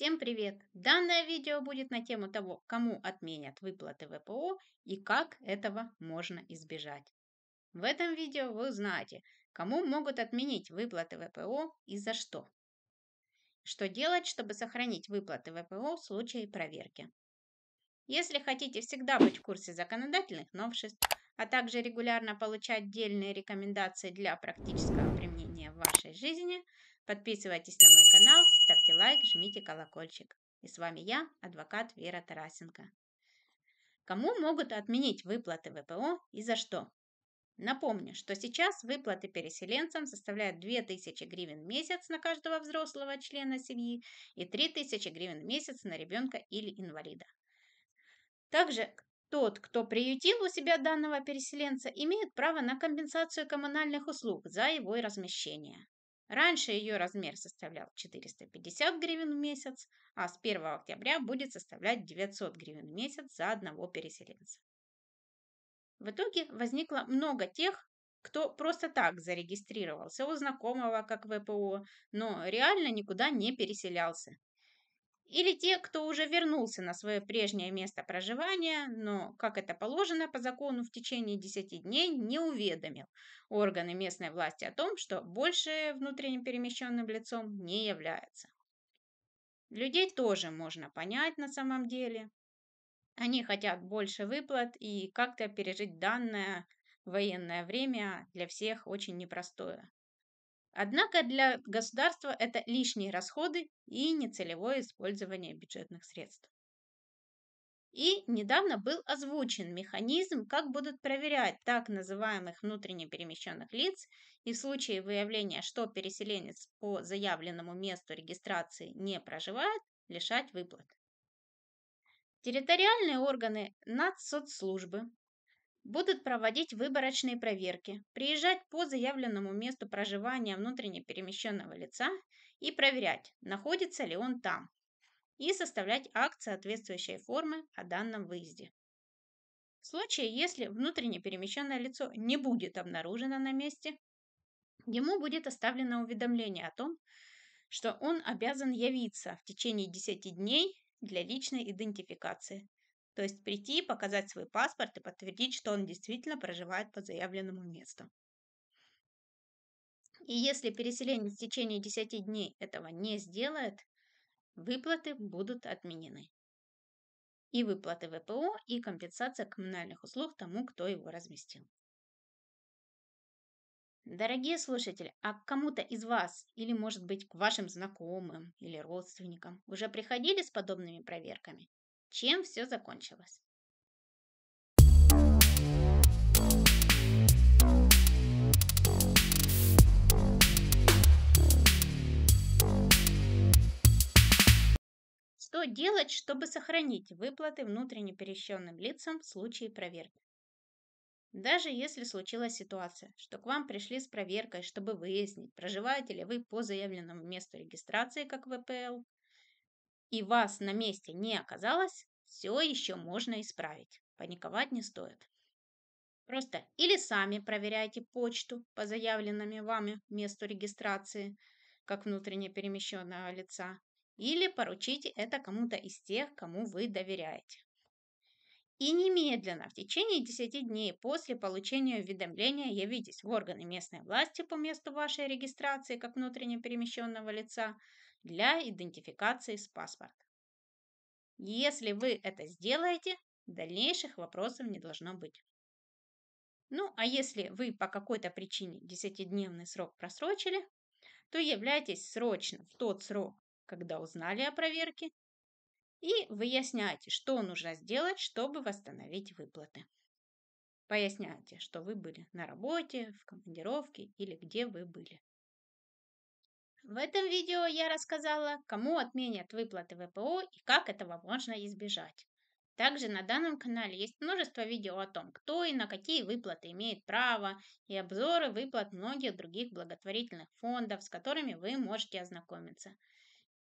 Всем привет! Данное видео будет на тему того, кому отменят выплаты ВПО и как этого можно избежать. В этом видео вы узнаете, кому могут отменить выплаты ВПО и за что. Что делать, чтобы сохранить выплаты ВПО в случае проверки. Если хотите всегда быть в курсе законодательных новшеств, а также регулярно получать отдельные рекомендации для практического применения в вашей жизни, подписывайтесь на мой канал, ставьте лайк, жмите колокольчик. И с вами я, адвокат Вера Тарасенко. Кому могут отменить выплаты ВПО и за что? Напомню, что сейчас выплаты переселенцам составляют 2000 гривен в месяц на каждого взрослого члена семьи и 3000 гривен в месяц на ребенка или инвалида. Также тот, кто приютил у себя данного переселенца, имеет право на компенсацию коммунальных услуг за его размещение. Раньше ее размер составлял 450 гривен в месяц, а с 1 октября будет составлять 900 гривен в месяц за одного переселенца. В итоге возникло много тех, кто просто так зарегистрировался у знакомого как ВПО, но реально никуда не переселялся или те, кто уже вернулся на свое прежнее место проживания, но, как это положено по закону, в течение 10 дней не уведомил органы местной власти о том, что больше внутренне перемещенным лицом не является. Людей тоже можно понять на самом деле. Они хотят больше выплат и как-то пережить данное военное время для всех очень непростое. Однако для государства это лишние расходы и нецелевое использование бюджетных средств. И недавно был озвучен механизм, как будут проверять так называемых внутренне перемещенных лиц, и в случае выявления, что переселенец по заявленному месту регистрации не проживает, лишать выплат. Территориальные органы надсоцслужбы Будут проводить выборочные проверки, приезжать по заявленному месту проживания внутренне перемещенного лица и проверять, находится ли он там, и составлять акт соответствующей формы о данном выезде. В случае, если внутренне перемещенное лицо не будет обнаружено на месте, ему будет оставлено уведомление о том, что он обязан явиться в течение 10 дней для личной идентификации то есть прийти, показать свой паспорт и подтвердить, что он действительно проживает по заявленному месту. И если переселенец в течение 10 дней этого не сделает, выплаты будут отменены. И выплаты ВПО, и компенсация коммунальных услуг тому, кто его разместил. Дорогие слушатели, а к кому-то из вас, или, может быть, к вашим знакомым или родственникам, уже приходили с подобными проверками? чем все закончилось. Что делать, чтобы сохранить выплаты внутренне перещенным лицам в случае проверки? Даже если случилась ситуация, что к вам пришли с проверкой, чтобы выяснить, проживаете ли вы по заявленному месту регистрации как ВПЛ и вас на месте не оказалось, все еще можно исправить. Паниковать не стоит. Просто или сами проверяйте почту по заявленному вами месту регистрации, как внутренне перемещенного лица, или поручите это кому-то из тех, кому вы доверяете. И немедленно, в течение 10 дней после получения уведомления, явитесь в органы местной власти по месту вашей регистрации как внутренне перемещенного лица – для идентификации с паспорта. Если вы это сделаете, дальнейших вопросов не должно быть. Ну, а если вы по какой-то причине 10-дневный срок просрочили, то являйтесь срочно в тот срок, когда узнали о проверке, и выясняйте, что нужно сделать, чтобы восстановить выплаты. Поясняйте, что вы были на работе, в командировке или где вы были. В этом видео я рассказала, кому отменят выплаты ВПО и как этого можно избежать. Также на данном канале есть множество видео о том, кто и на какие выплаты имеет право, и обзоры выплат многих других благотворительных фондов, с которыми вы можете ознакомиться.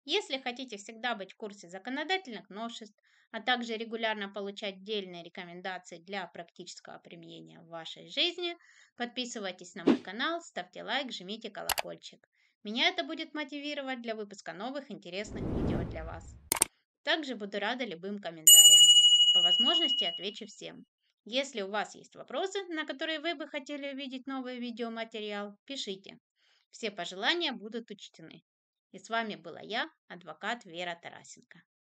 Если хотите всегда быть в курсе законодательных новшеств, а также регулярно получать отдельные рекомендации для практического применения в вашей жизни, подписывайтесь на мой канал, ставьте лайк, жмите колокольчик. Меня это будет мотивировать для выпуска новых интересных видео для вас. Также буду рада любым комментариям. По возможности отвечу всем. Если у вас есть вопросы, на которые вы бы хотели увидеть новый видеоматериал, пишите. Все пожелания будут учтены. И с вами была я, адвокат Вера Тарасенко.